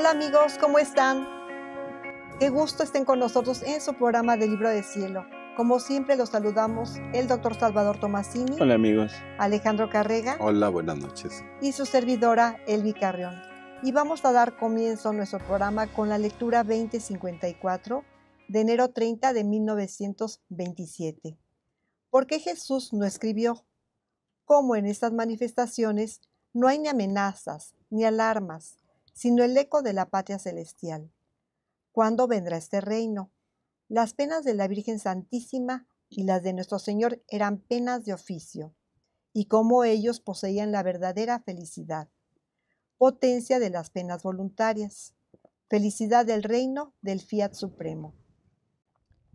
Hola amigos, ¿cómo están? Qué gusto estén con nosotros en su programa de Libro de Cielo. Como siempre los saludamos el doctor Salvador Tomasini. Hola amigos. Alejandro Carrega. Hola, buenas noches. Y su servidora Elvi Carrión. Y vamos a dar comienzo a nuestro programa con la lectura 2054 de enero 30 de 1927. ¿Por qué Jesús no escribió? Como en estas manifestaciones no hay ni amenazas, ni alarmas, sino el eco de la patria celestial. ¿Cuándo vendrá este reino? Las penas de la Virgen Santísima y las de nuestro Señor eran penas de oficio, y cómo ellos poseían la verdadera felicidad. Potencia de las penas voluntarias. Felicidad del reino del Fiat Supremo.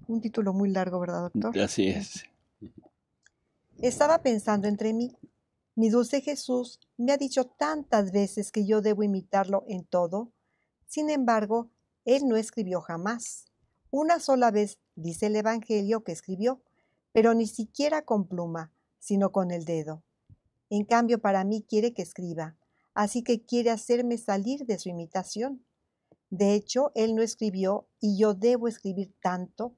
Un título muy largo, ¿verdad, doctor? Así es. Estaba pensando entre mí, mi dulce Jesús me ha dicho tantas veces que yo debo imitarlo en todo. Sin embargo, él no escribió jamás. Una sola vez dice el Evangelio que escribió, pero ni siquiera con pluma, sino con el dedo. En cambio, para mí quiere que escriba, así que quiere hacerme salir de su imitación. De hecho, él no escribió y yo debo escribir tanto.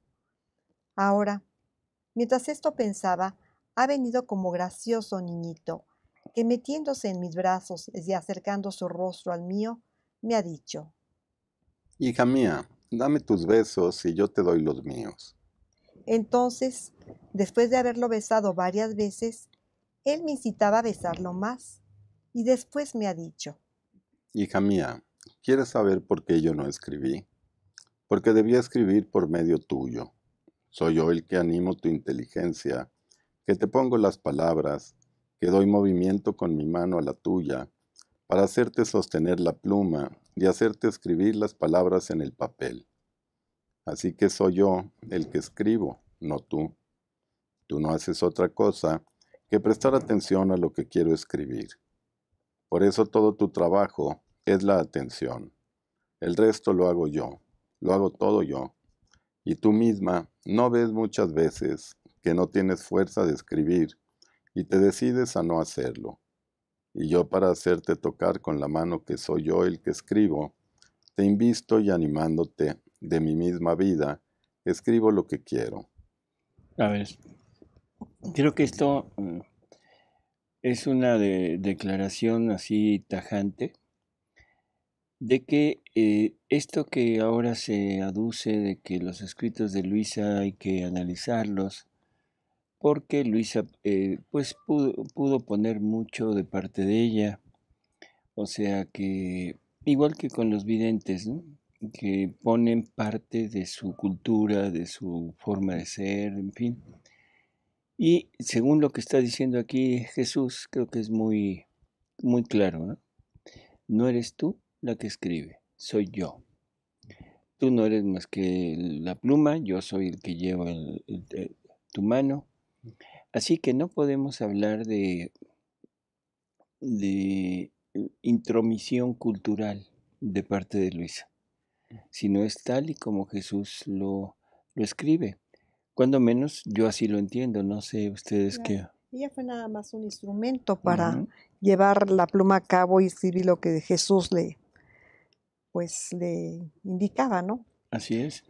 Ahora, mientras esto pensaba, ha venido como gracioso niñito, que metiéndose en mis brazos y acercando su rostro al mío, me ha dicho, Hija mía, dame tus besos y yo te doy los míos. Entonces, después de haberlo besado varias veces, él me incitaba a besarlo más y después me ha dicho, Hija mía, ¿quieres saber por qué yo no escribí? Porque debía escribir por medio tuyo. Soy yo el que animo tu inteligencia que te pongo las palabras, que doy movimiento con mi mano a la tuya, para hacerte sostener la pluma y hacerte escribir las palabras en el papel. Así que soy yo el que escribo, no tú. Tú no haces otra cosa que prestar atención a lo que quiero escribir. Por eso todo tu trabajo es la atención. El resto lo hago yo, lo hago todo yo. Y tú misma no ves muchas veces no tienes fuerza de escribir y te decides a no hacerlo. Y yo para hacerte tocar con la mano que soy yo el que escribo, te invisto y animándote de mi misma vida, escribo lo que quiero. A ver, creo que esto mm, es una declaración así tajante de que eh, esto que ahora se aduce de que los escritos de Luisa hay que analizarlos porque Luisa eh, pues pudo, poner mucho de parte de ella. O sea que, igual que con los videntes, que ponen parte de su cultura, de su forma de ser, en fin. Y según lo que está diciendo aquí Jesús, creo que es muy, muy claro, ¿no? No eres tú la que escribe, soy yo. Tú no eres más que la pluma, yo soy el que lleva tu mano Así que no podemos hablar de, de intromisión cultural de parte de Luisa, mm. sino es tal y como Jesús lo, lo escribe. Cuando menos yo así lo entiendo, no sé ustedes qué. Ella fue nada más un instrumento para llevar la pluma a cabo y escribir lo que Jesús le, pues, le indicaba, ¿no? Así es.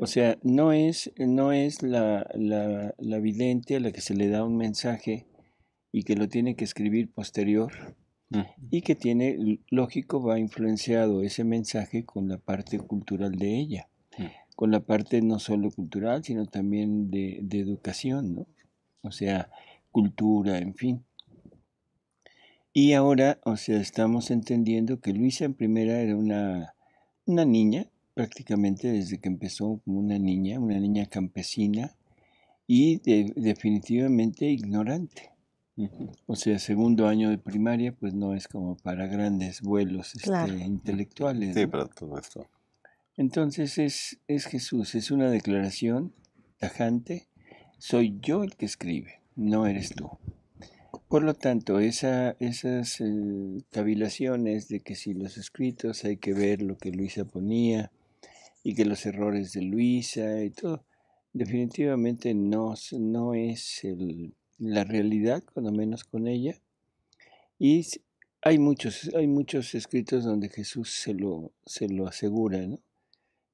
O sea, no es, no es la, vidente a la que se le da un mensaje y que lo tiene que escribir posterior mm. y que tiene, lógico, va influenciado ese mensaje con la parte cultural de ella, mm. con la parte no solo cultural, sino también de, educación, ¿no? O sea, cultura, en fin. Y ahora, o sea, estamos entendiendo que Luisa en primera era una, una niña prácticamente desde que empezó como una niña, una niña campesina y definitivamente ignorante. O sea, segundo año de primaria, pues no es como para grandes vuelos este, intelectuales. Sí, para todo esto. Entonces es, Jesús, es una declaración tajante, soy yo el que escribe, no eres tú. Por lo tanto, esa, esas eh, cavilaciones de que si los escritos hay que ver lo que Luisa ponía, y que los errores de Luisa y todo, definitivamente no, no es la realidad, cuando menos con ella. Y hay muchos, hay muchos escritos donde Jesús se lo, se lo asegura, ¿no?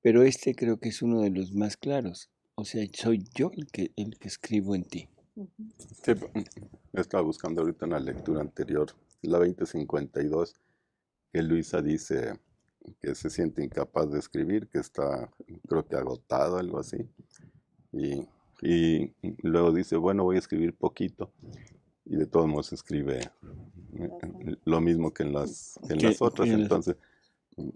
Pero este creo que es uno de los más claros. O sea, soy yo el que, el que escribo en ti. Pues, mm, estaba buscando ahorita una lectura anterior, la 2052, que Luisa dice, que se siente incapaz de escribir, que está creo que agotado, algo así. Y, luego dice, bueno, voy a escribir poquito. Y de todos modos escribe eh, lo mismo que en las, en las otras. Entonces,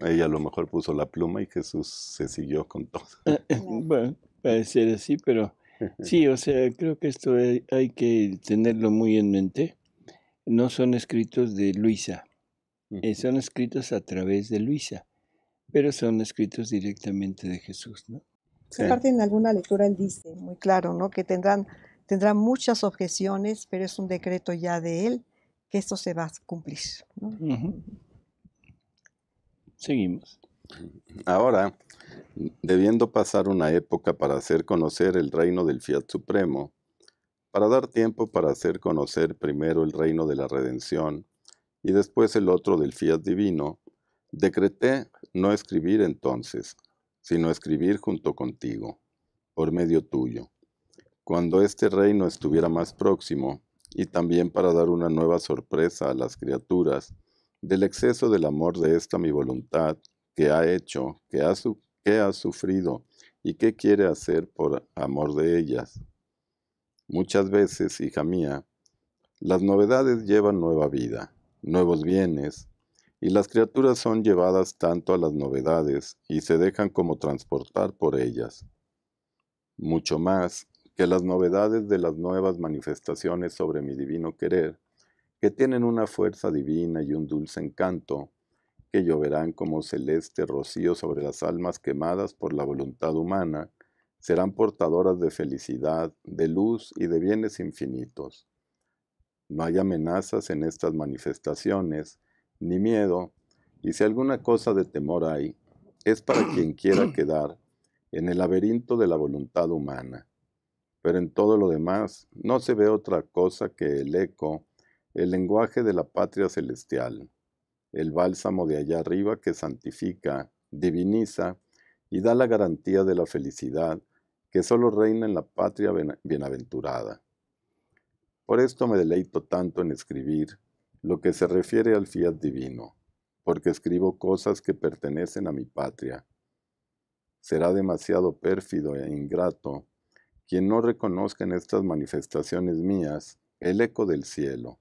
ella a lo mejor puso la pluma y Jesús se siguió con todo. Eh, eh, bueno, puede ser así, pero sí, o sea, creo que esto hay que tenerlo muy en mente. No son escritos de Luisa eh, son escritos a través de Luisa, pero son escritos directamente de Jesús, ¿no? parte en alguna lectura él dice, muy claro, ¿no? Que tendrán, tendrán muchas objeciones, pero es un decreto ya de él que esto se va a cumplir. Seguimos. Ahora, debiendo pasar una época para hacer conocer el reino del Fiat Supremo, para dar tiempo para hacer conocer primero el reino de la redención, y después el otro del fiat divino, decreté no escribir entonces, sino escribir junto contigo, por medio tuyo, cuando este reino estuviera más próximo, y también para dar una nueva sorpresa a las criaturas del exceso del amor de esta mi voluntad, que ha hecho, que ha, su que ha sufrido y qué quiere hacer por amor de ellas. Muchas veces, hija mía, las novedades llevan nueva vida nuevos bienes, y las criaturas son llevadas tanto a las novedades y se dejan como transportar por ellas. Mucho más que las novedades de las nuevas manifestaciones sobre mi divino querer, que tienen una fuerza divina y un dulce encanto, que lloverán como celeste rocío sobre las almas quemadas por la voluntad humana, serán portadoras de felicidad, de luz y de bienes infinitos. No hay amenazas en estas manifestaciones, ni miedo, y si alguna cosa de temor hay, es para quien quiera quedar en el laberinto de la voluntad humana. Pero en todo lo demás no se ve otra cosa que el eco, el lenguaje de la patria celestial, el bálsamo de allá arriba que santifica, diviniza y da la garantía de la felicidad que solo reina en la patria bienaventurada. Por esto me deleito tanto en escribir lo que se refiere al fiat divino, porque escribo cosas que pertenecen a mi patria. Será demasiado pérfido e ingrato quien no reconozca en estas manifestaciones mías el eco del cielo,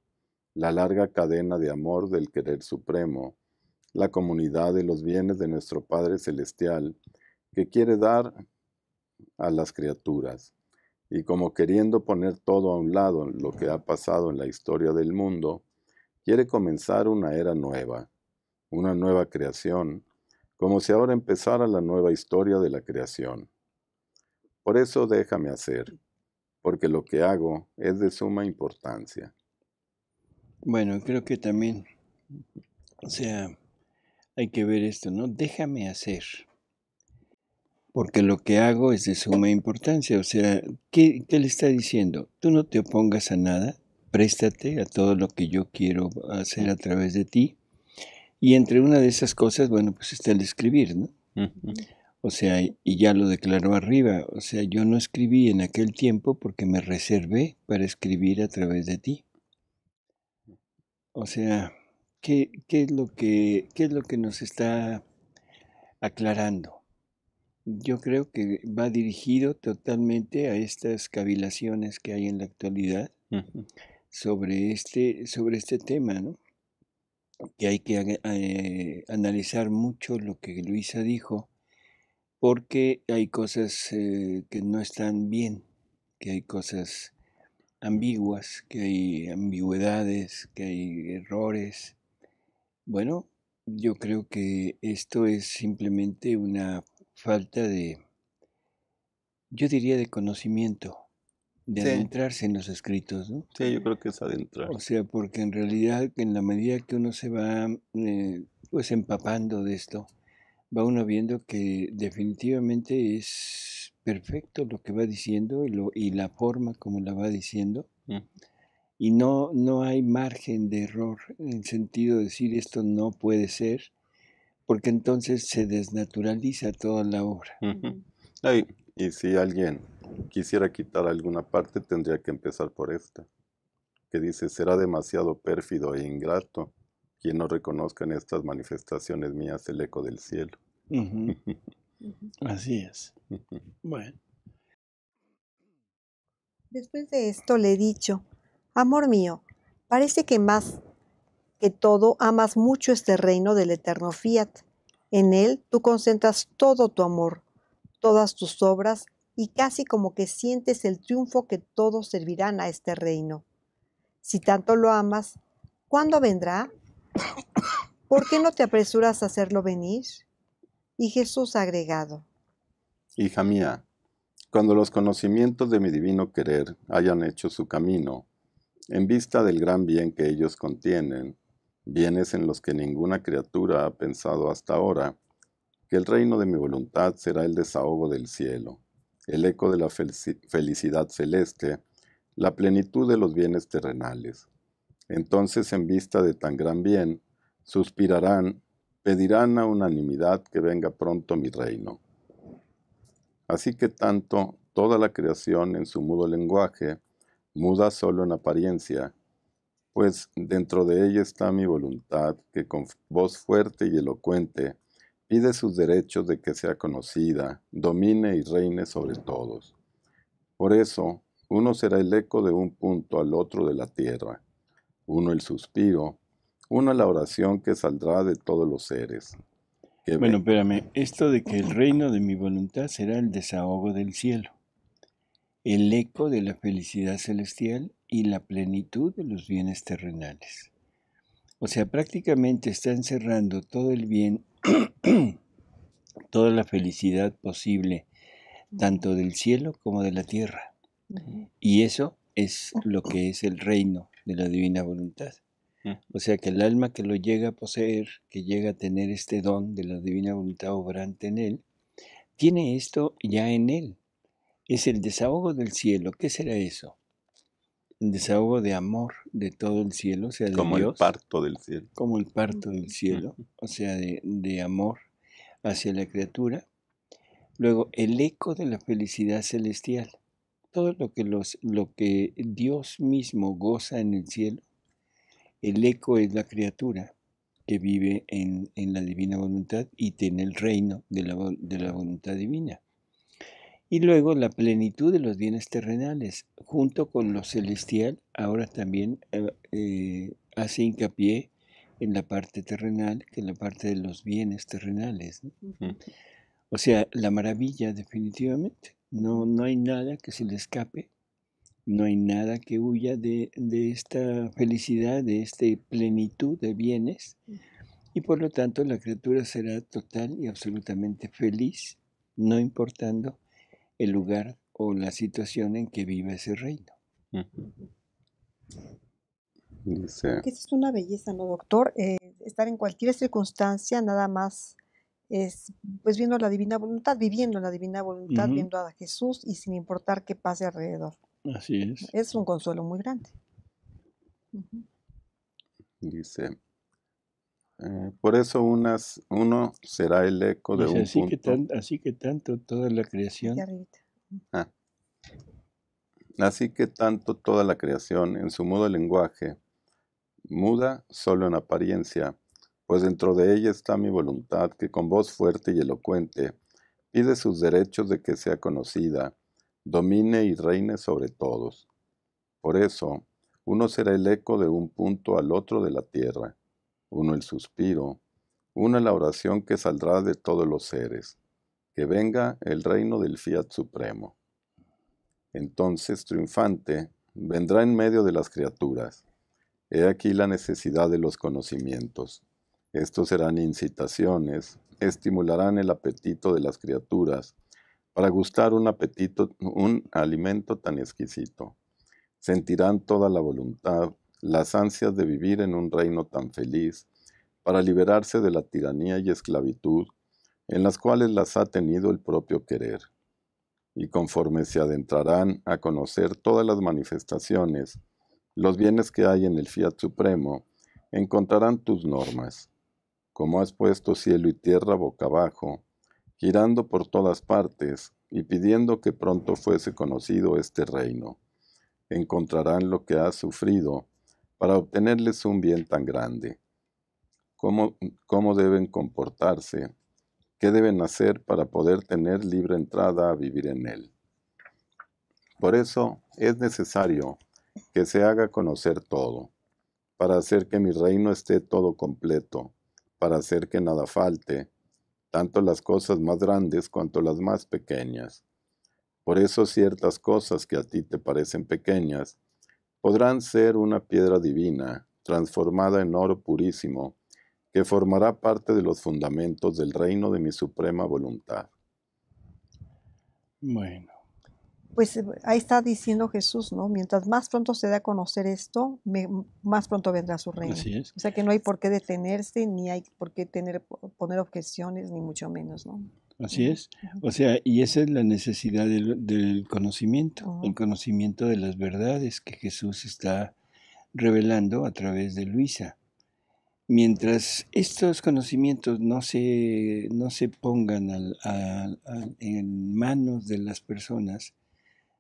la larga cadena de amor del querer supremo, la comunidad de los bienes de nuestro Padre Celestial que quiere dar a las criaturas y como queriendo poner todo a un lado lo que ha pasado en la historia del mundo, quiere comenzar una era nueva, una nueva creación, como si ahora empezara la nueva historia de la creación. Por eso déjame hacer, porque lo que hago es de suma importancia. Bueno, creo que también, o sea, hay que ver esto, ¿no? Déjame hacer porque lo que hago es de suma importancia. O sea, ¿qué, le está diciendo? Tú no te opongas a nada, préstate a todo lo que yo quiero hacer a través de ti. Y entre una de esas cosas, bueno, pues está el escribir, ¿no? O sea, y ya lo declaró arriba, o sea, yo no escribí en aquel tiempo porque me reservé para escribir a través de ti. O sea, es, lo que, qué es lo que nos está aclarando? Yo creo que va dirigido totalmente a estas cavilaciones que hay en la actualidad sobre, este, sobre este tema, ¿no? que hay que eh, analizar mucho lo que Luisa dijo, porque hay cosas eh, que no están bien, que hay cosas ambiguas, que hay ambigüedades, que hay errores. Bueno, yo creo que esto es simplemente una falta de, yo diría, de conocimiento, de adentrarse en los escritos, ¿no? Sí, yo creo que es adentrar. O sea, porque en realidad, en la medida que uno se va, eh, pues, empapando de esto, va uno viendo que definitivamente es perfecto lo que va diciendo y, lo, y la forma como la va diciendo. Mm. Y no, no hay margen de error en el sentido de decir esto no puede ser porque entonces se desnaturaliza toda la obra. Ay, y si alguien quisiera quitar alguna parte, tendría que empezar por esta, que dice, será demasiado pérfido e ingrato quien no reconozca en estas manifestaciones mías el eco del cielo. Así es. Bueno. Después de esto le he dicho, amor mío, parece que más que todo amas mucho este reino del eterno fiat. En él tú concentras todo tu amor, todas tus obras y casi como que sientes el triunfo que todos servirán a este reino. Si tanto lo amas, ¿cuándo vendrá? ¿Por qué no te apresuras a hacerlo venir? Y Jesús agregado, Hija mía, cuando los conocimientos de mi divino querer hayan hecho su camino, en vista del gran bien que ellos contienen, bienes en los que ninguna criatura ha pensado hasta ahora, que el reino de mi voluntad será el desahogo del cielo, el eco de la felicidad celeste, la plenitud de los bienes terrenales. Entonces, en vista de tan gran bien, suspirarán, pedirán a unanimidad que venga pronto mi reino. Así que tanto toda la creación en su mudo lenguaje, muda solo en apariencia, pues dentro de ella está mi voluntad, que con voz fuerte y elocuente pide sus derechos de que sea conocida, domine y reine sobre todos. Por eso, uno será el eco de un punto al otro de la tierra, uno el suspiro, uno la oración que saldrá de todos los seres. bueno, espérame, esto de que el reino de mi voluntad será el desahogo del cielo el eco de la felicidad celestial y la plenitud de los bienes terrenales. O sea, prácticamente está encerrando todo el bien, toda la felicidad posible, tanto del cielo como de la tierra. Y eso es lo que es el reino de la divina voluntad. Mm. O sea que el alma que lo llega a poseer, que llega a tener este don de la divina voluntad obrante en él, tiene esto ya en él. Es el desahogo del cielo. ¿Qué será eso? El desahogo de amor de todo el cielo, o sea, de como el parto del cielo. Como el parto del cielo, o sea, de, amor hacia la criatura. Luego, el eco de la felicidad celestial. Todo lo que, los, lo que Dios mismo goza en el cielo, el eco es la criatura que vive en, la divina voluntad y tiene el reino de la voluntad divina y luego la plenitud de los bienes terrenales, junto con lo celestial, ahora también eh, eh, hace hincapié en la parte terrenal, que en la parte de los bienes terrenales. O sea, la maravilla definitivamente, no, no hay nada que se le escape, no hay nada que huya de, de esta felicidad, de esta plenitud de bienes, y por lo tanto la criatura será total y absolutamente feliz, no importando el lugar o la situación en que vive ese reino. Esa es una belleza, ¿no, doctor? Eh, estar en cualquier circunstancia, nada más es pues viendo la divina voluntad, viviendo la divina voluntad, viendo a Jesús y sin importar qué pase alrededor. Así es. Es un consuelo muy grande. Dice, eh, por eso unas, uno será el eco de pues un así punto. Que así que tanto toda la creación. Ah. Así que tanto toda la creación en su mudo lenguaje, muda solo en apariencia, pues dentro de ella está mi voluntad que con voz fuerte y elocuente pide sus derechos de que sea conocida, domine y reine sobre todos. Por eso, uno será el eco de un punto al otro de la tierra uno el suspiro, una la oración que saldrá de todos los seres, que venga el reino del Fiat Supremo. Entonces, triunfante, vendrá en medio de las criaturas. He aquí la necesidad de los conocimientos. Estos serán incitaciones, estimularán el apetito de las criaturas para gustar un apetito, un alimento tan exquisito. Sentirán toda la voluntad, las ansias de vivir en un reino tan feliz, para liberarse de la tiranía y esclavitud en las cuales las ha tenido el propio querer. Y conforme se adentrarán a conocer todas las manifestaciones, los bienes que hay en el Fiat Supremo, encontrarán tus normas. Como has puesto cielo y tierra boca abajo, girando por todas partes y pidiendo que pronto fuese conocido este reino, encontrarán lo que has sufrido para obtenerles un bien tan grande. ¿Cómo, cómo deben comportarse? ¿Qué deben hacer para poder tener libre entrada a vivir en él? Por eso es necesario que se haga conocer todo, para hacer que mi reino esté todo completo, para hacer que nada falte, tanto las cosas más grandes cuanto las más pequeñas. Por eso ciertas cosas que a ti te parecen pequeñas, podrán ser una piedra divina, transformada en oro purísimo, que formará parte de los fundamentos del reino de mi suprema voluntad. Bueno. Pues eh, ahí está diciendo Jesús, ¿no? Mientras más pronto se dé a conocer esto, más pronto vendrá su reino. Así es. O sea que no hay por qué detenerse, ni hay por qué tener, poner objeciones, ni mucho menos, ¿no? Así es. O sea, y esa es la necesidad del, conocimiento, el conocimiento de las verdades que Jesús está revelando a través de Luisa. Mientras estos conocimientos no se, no se pongan en manos de las personas,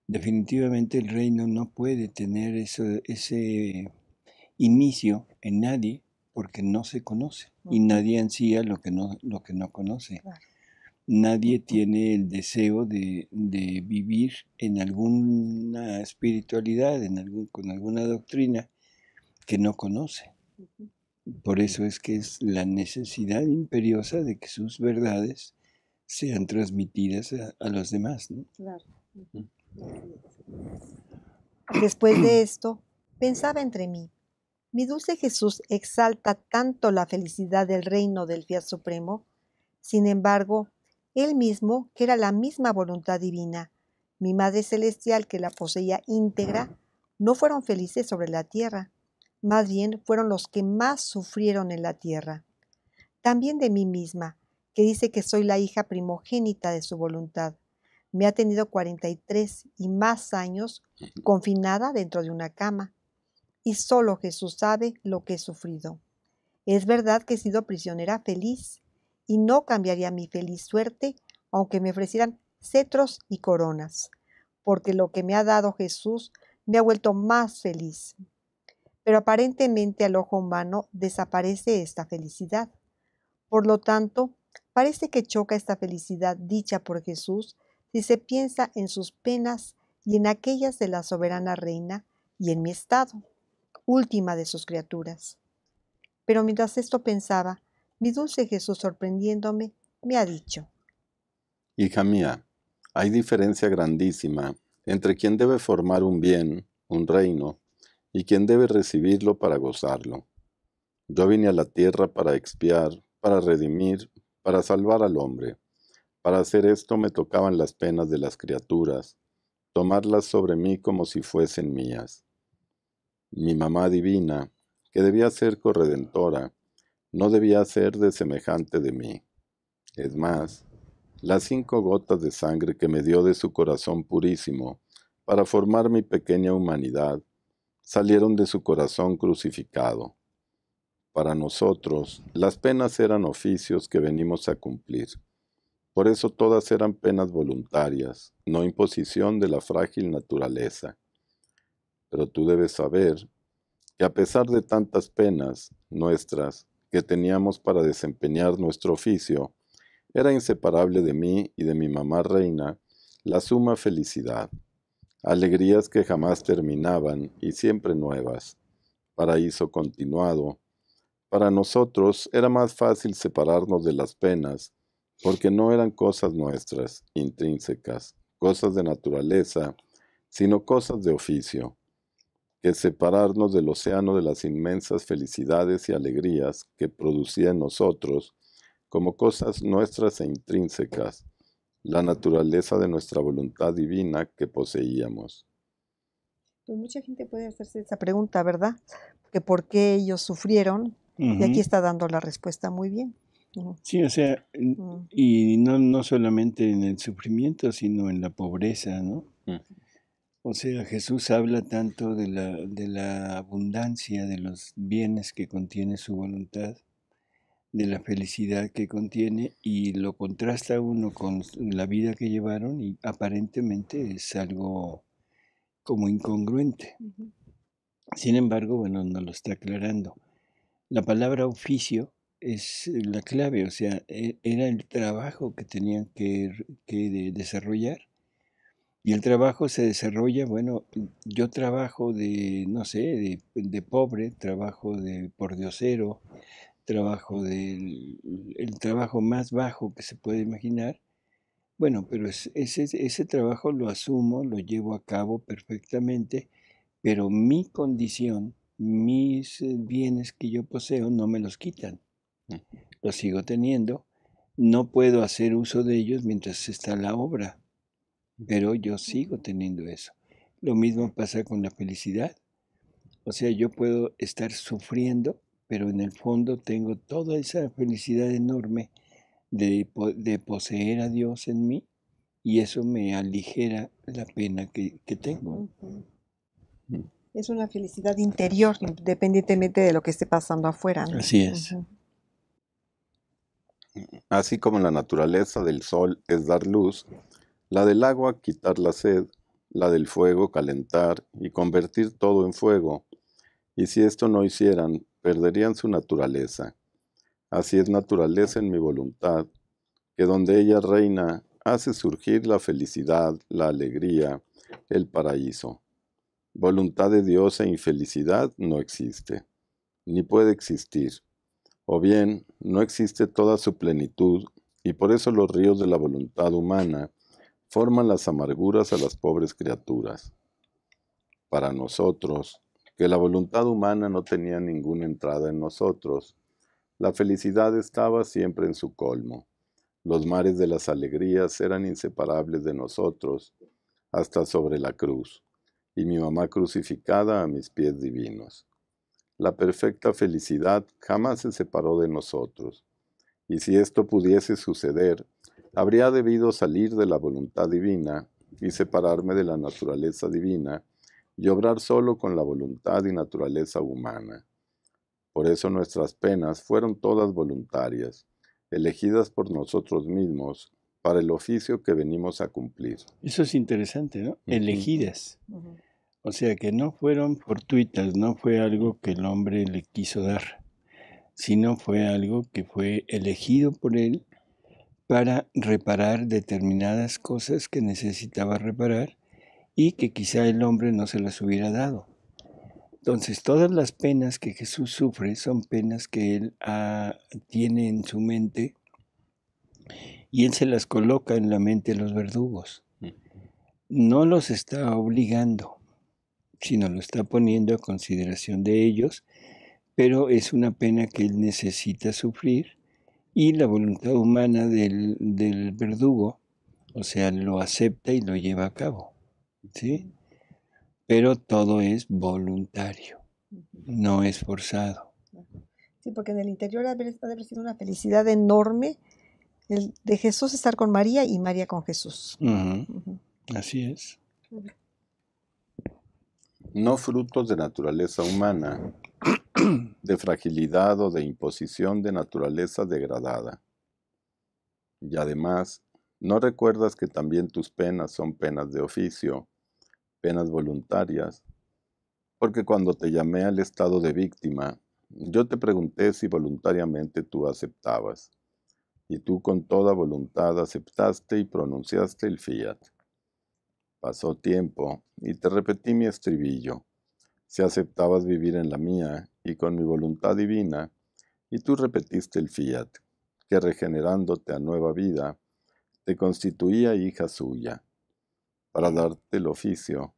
definitivamente el reino no puede tener ese inicio en nadie porque no se conoce y nadie ansía lo que no, lo que no conoce nadie tiene el deseo de, vivir en alguna espiritualidad, en con alguna doctrina que no conoce. Por eso es que es la necesidad imperiosa de que sus verdades sean transmitidas a, los demás. Después de esto, pensaba entre mí, mi dulce Jesús exalta tanto la felicidad del reino del Fiat Supremo, sin embargo, él mismo que era la misma voluntad divina, mi Madre Celestial que la poseía íntegra, no fueron felices sobre la tierra, más bien fueron los que más sufrieron en la tierra. También de mí misma, que dice que soy la hija primogénita de su voluntad. Me ha tenido 43 y más años confinada dentro de una cama, y solo Jesús sabe lo que he sufrido. Es verdad que he sido prisionera feliz, y no cambiaría mi feliz suerte aunque me ofrecieran cetros y coronas, porque lo que me ha dado Jesús me ha vuelto más feliz. Pero aparentemente al ojo humano desaparece esta felicidad. Por lo tanto, parece que choca esta felicidad dicha por Jesús si se piensa en sus penas y en aquellas de la soberana reina y en mi estado, última de sus criaturas. Pero mientras esto pensaba, mi dulce Jesús, sorprendiéndome, me ha dicho, Hija mía, hay diferencia grandísima entre quien debe formar un bien, un reino, y quien debe recibirlo para gozarlo. Yo vine a la tierra para expiar, para redimir, para salvar al hombre. Para hacer esto me tocaban las penas de las criaturas, tomarlas sobre mí como si fuesen mías. Mi mamá divina, que debía ser corredentora, no debía ser de semejante de mí. Es más, las cinco gotas de sangre que me dio de su corazón purísimo para formar mi pequeña humanidad salieron de su corazón crucificado. Para nosotros, las penas eran oficios que venimos a cumplir. Por eso todas eran penas voluntarias, no imposición de la frágil naturaleza. Pero tú debes saber que a pesar de tantas penas nuestras, que teníamos para desempeñar nuestro oficio, era inseparable de mí y de mi mamá reina la suma felicidad, alegrías que jamás terminaban y siempre nuevas, paraíso continuado. Para nosotros era más fácil separarnos de las penas, porque no eran cosas nuestras, intrínsecas, cosas de naturaleza, sino cosas de oficio que separarnos del océano de las inmensas felicidades y alegrías que producía en nosotros, como cosas nuestras e intrínsecas, la naturaleza de nuestra voluntad divina que poseíamos. Pues mucha gente puede hacerse esa pregunta, ¿verdad? Que por qué ellos sufrieron, y aquí está dando la respuesta muy bien. Sí, o sea, y no, solamente en el sufrimiento, sino en la pobreza, ¿no? O sea, Jesús habla tanto de la, abundancia de los bienes que contiene su voluntad, de la felicidad que contiene, y lo contrasta uno con la vida que llevaron y aparentemente es algo como incongruente. Sin embargo, bueno, nos lo está aclarando. La palabra oficio es la clave, o sea, e, era el trabajo que tenían que desarrollar y el trabajo se desarrolla, bueno, yo trabajo de, no sé, de, pobre, trabajo de pordiosero, trabajo del el trabajo más bajo que se puede imaginar. Bueno, pero ese, ese trabajo lo asumo, lo llevo a cabo perfectamente, pero mi condición, mis eh, bienes que yo poseo, no me los quitan. Mm. Los sigo teniendo, no puedo hacer uso de ellos mientras está la obra pero yo sigo teniendo eso. Lo mismo pasa con la felicidad. O sea, yo puedo estar sufriendo, pero en el fondo tengo toda esa felicidad enorme de, poseer a Dios en mí y eso me aligera la pena que, tengo. Mm. Es una felicidad interior, independientemente de lo que esté pasando afuera. Así es. Así como la naturaleza del sol es dar luz, la del agua, quitar la sed, la del fuego, calentar y convertir todo en fuego. Y si esto no hicieran, perderían su naturaleza. Así es naturaleza en mi voluntad, que donde ella reina, hace surgir la felicidad, la alegría, el paraíso. Voluntad de Dios e infelicidad no existe, ni puede existir. O bien, no existe toda su plenitud, y por eso los ríos de la voluntad humana, forman las amarguras a las pobres criaturas. Para nosotros, que la voluntad humana no tenía ninguna entrada en nosotros, la felicidad estaba siempre en su colmo. Los mares de las alegrías eran inseparables de nosotros, hasta sobre la cruz, y mi mamá crucificada a mis pies divinos. La perfecta felicidad jamás se separó de nosotros, y si esto pudiese suceder, habría debido salir de la voluntad divina y separarme de la naturaleza divina y obrar solo con la voluntad y naturaleza humana. Por eso nuestras penas fueron todas voluntarias, elegidas por nosotros mismos para el oficio que venimos a cumplir. Eso es interesante, ¿no? Elegidas. O sea que no fueron fortuitas, no fue algo que el hombre le quiso dar, sino fue algo que fue elegido por él para reparar determinadas cosas que necesitaba reparar y que quizá el hombre no se las hubiera dado. Entonces todas las penas que Jesús sufre son penas que él ah, tiene en su mente y él se las coloca en la mente de los verdugos. Mm. No los está obligando, sino lo está poniendo a consideración de ellos, pero es una pena que él necesita sufrir y la voluntad humana del, verdugo, o sea, lo acepta y lo lleva a cabo. ¿sí? Pero todo es voluntario, no es forzado. Sí, porque en el interior ha de haber sido una felicidad enorme el de Jesús estar con María y María con Jesús. Así es. No frutos de naturaleza humana, de fragilidad o de imposición de naturaleza degradada. Y además, ¿no recuerdas que también tus penas son penas de oficio, penas voluntarias? Porque cuando te llamé al estado de víctima, yo te pregunté si voluntariamente tú aceptabas, y tú con toda voluntad aceptaste y pronunciaste el fiat. Pasó tiempo y te repetí mi estribillo. Si aceptabas vivir en la mía y con mi voluntad divina, y tú repetiste el fiat, que regenerándote a nueva vida, te constituía hija suya, para darte el oficio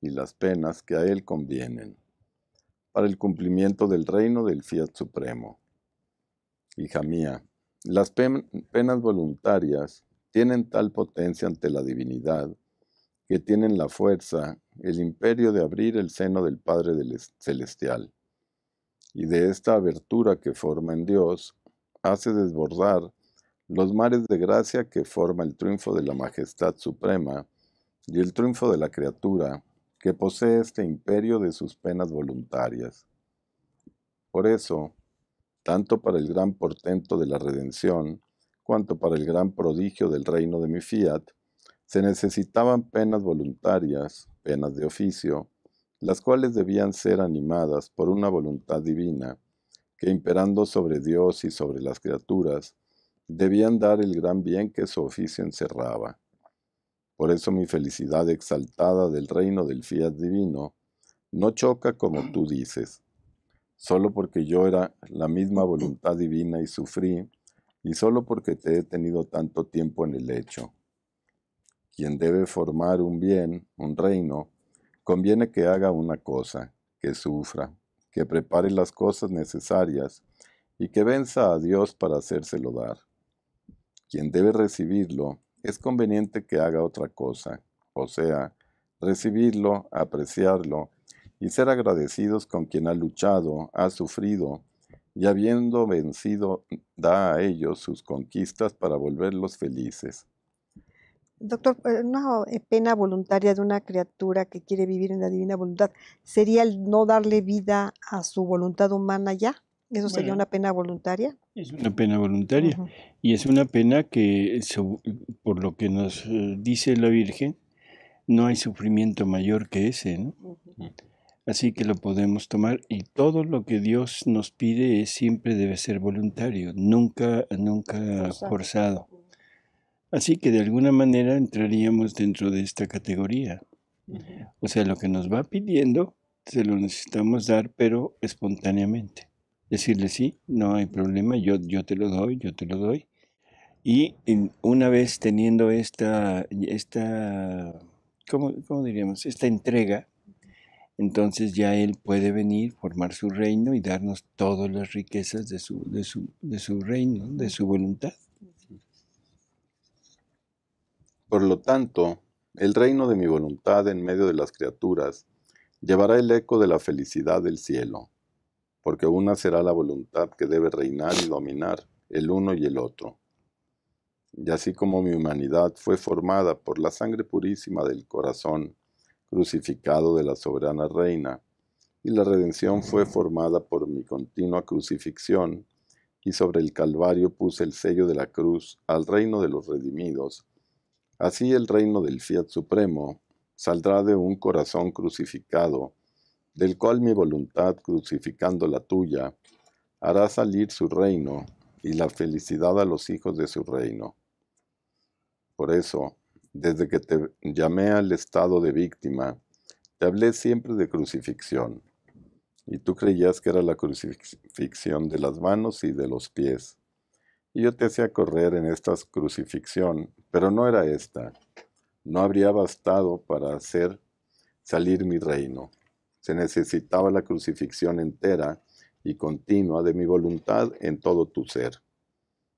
y las penas que a él convienen, para el cumplimiento del reino del fiat supremo. Hija mía, las penas voluntarias tienen tal potencia ante la divinidad, que tienen la fuerza, el imperio de abrir el seno del Padre Celestial y de esta abertura que forma en Dios, hace desbordar los mares de gracia que forma el triunfo de la majestad suprema y el triunfo de la criatura que posee este imperio de sus penas voluntarias. Por eso, tanto para el gran portento de la redención, cuanto para el gran prodigio del reino de mi fiat, se necesitaban penas voluntarias, penas de oficio, las cuales debían ser animadas por una voluntad divina, que imperando sobre Dios y sobre las criaturas, debían dar el gran bien que su oficio encerraba. Por eso mi felicidad exaltada del reino del fiat divino no choca como tú dices, solo porque yo era la misma voluntad divina y sufrí, y solo porque te he tenido tanto tiempo en el hecho. Quien debe formar un bien, un reino, Conviene que haga una cosa, que sufra, que prepare las cosas necesarias y que venza a Dios para hacérselo dar. Quien debe recibirlo, es conveniente que haga otra cosa, o sea, recibirlo, apreciarlo y ser agradecidos con quien ha luchado, ha sufrido, y habiendo vencido, da a ellos sus conquistas para volverlos felices. Doctor, eh, una pena voluntaria de una criatura que quiere vivir en la divina voluntad, ¿sería el no darle vida a su voluntad humana ya? ¿Eso sería una pena voluntaria? Es una pena voluntaria. Y es una pena que, eh, por lo que nos eh, dice la Virgen, no hay sufrimiento mayor que ese, ¿no? Así que lo podemos tomar y todo lo que Dios nos pide es, siempre debe ser voluntario, nunca, nunca forzado. Así que de alguna manera entraríamos dentro de esta categoría. O sea, lo que nos va pidiendo se lo necesitamos dar, pero espontáneamente. Decirle, sí, no hay problema, yo, yo te lo doy, yo te lo doy. Y una vez teniendo esta, ¿cómo, diríamos? Esta entrega, entonces ya Él puede venir, formar su reino y darnos todas las riquezas de de su reino, de su voluntad. Por lo tanto, el reino de mi voluntad en medio de las criaturas llevará el eco de la felicidad del cielo, porque una será la voluntad que debe reinar y dominar el uno y el otro. Y así como mi humanidad fue formada por la sangre purísima del corazón crucificado de la soberana reina, y la redención fue formada por mi continua crucifixión, y sobre el Calvario puse el sello de la cruz al reino de los redimidos, Así el reino del Fiat Supremo saldrá de un corazón crucificado, del cual mi voluntad, crucificando la tuya, hará salir su reino y la felicidad a los hijos de su reino. Por eso, desde que te llamé al estado de víctima, te hablé siempre de crucifixión, y tú creías que era la crucifixión de las manos y de los pies y yo te hacía correr en esta crucifixión, pero no era esta. No habría bastado para hacer salir mi reino. Se necesitaba la crucifixión entera y continua de mi voluntad en todo tu ser.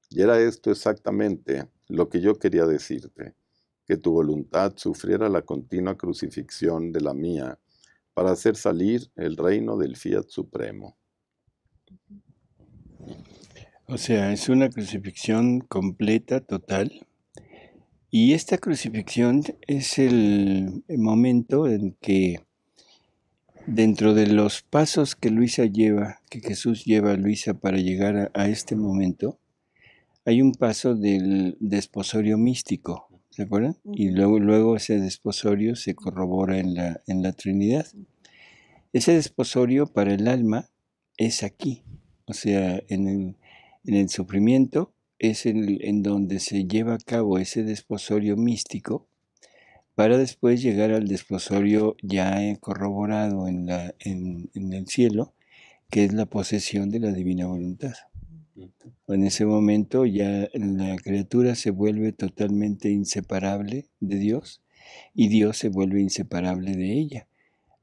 Y era esto exactamente lo que yo quería decirte, que tu voluntad sufriera la continua crucifixión de la mía para hacer salir el reino del Fiat Supremo. O sea, es una crucifixión completa, total. Y esta crucifixión es el momento en que dentro de los pasos que Luisa lleva, que Jesús lleva a Luisa para llegar a, este momento, hay un paso del desposorio místico, ¿se acuerdan? Y luego, luego ese desposorio se corrobora en la, en la Trinidad. Ese desposorio para el alma es aquí, o sea, en el, en el sufrimiento es el, en donde se lleva a cabo ese desposorio místico para después llegar al desposorio ya eh, corroborado en, la, en el cielo, que es la posesión de la divina voluntad. En ese momento ya la criatura se vuelve totalmente inseparable de Dios y Dios se vuelve inseparable de ella.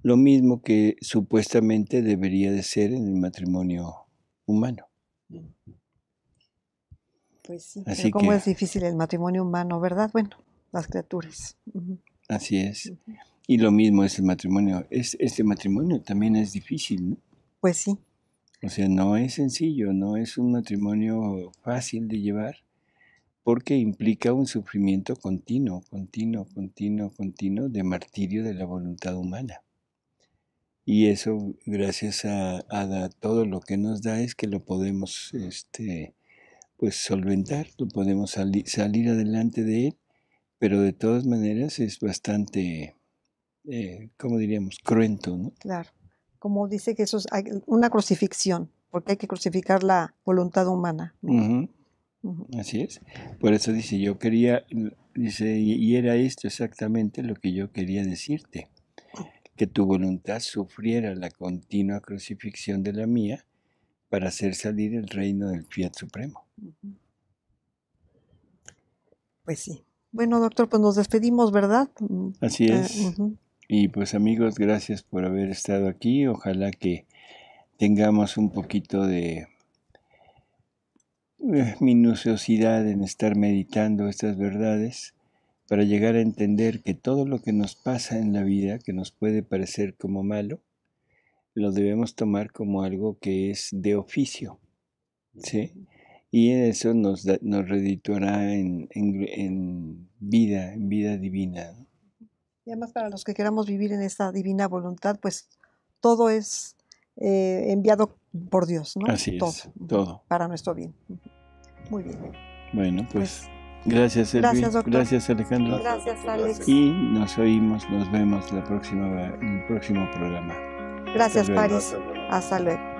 Lo mismo que supuestamente debería de ser en el matrimonio humano. Pues sí, así pero cómo es difícil el matrimonio humano, ¿verdad? Bueno, las criaturas. Así es. Y lo mismo es el matrimonio. Es, este matrimonio también es difícil, ¿no? Pues sí. O sea, no es sencillo, no es un matrimonio fácil de llevar porque implica un sufrimiento continuo, continuo, continuo, continuo de martirio de la voluntad humana. Y eso, gracias a, a, a todo lo que nos da, es que lo podemos este, pues solventar, lo podemos salir adelante de él, pero de todas maneras es bastante, eh, ¿cómo diríamos?, cruento, ¿no? Claro, como dice que eso es una crucifixión, porque hay que crucificar la voluntad humana. Así es. Por eso dice, yo quería, dice, y era esto exactamente lo que yo quería decirte, que tu voluntad sufriera la continua crucifixión de la mía, para hacer salir el reino del Fiat Supremo. Pues sí. Bueno, doctor, pues nos despedimos, ¿verdad? Así mm, es. Eh, y pues amigos, gracias por haber estado aquí. Ojalá que tengamos un poquito de eh, minuciosidad en estar meditando estas verdades para llegar a entender que todo lo que nos pasa en la vida, que nos puede parecer como malo, lo debemos tomar como algo que es de oficio. ¿sí? Y eso nos, nos redituará en, en, vida, en vida divina. Y además para los que queramos vivir en esta divina voluntad, pues todo es eh, enviado por Dios, ¿no? Así todo, es, todo. Para nuestro bien. Muy bien. Bueno, pues... pues gracias, doctor. Gracias, Gracias, Alejandro. Gracias, Alex. Y nos oímos, nos vemos la próxima, el próximo programa. Gracias, Paris. Hasta luego.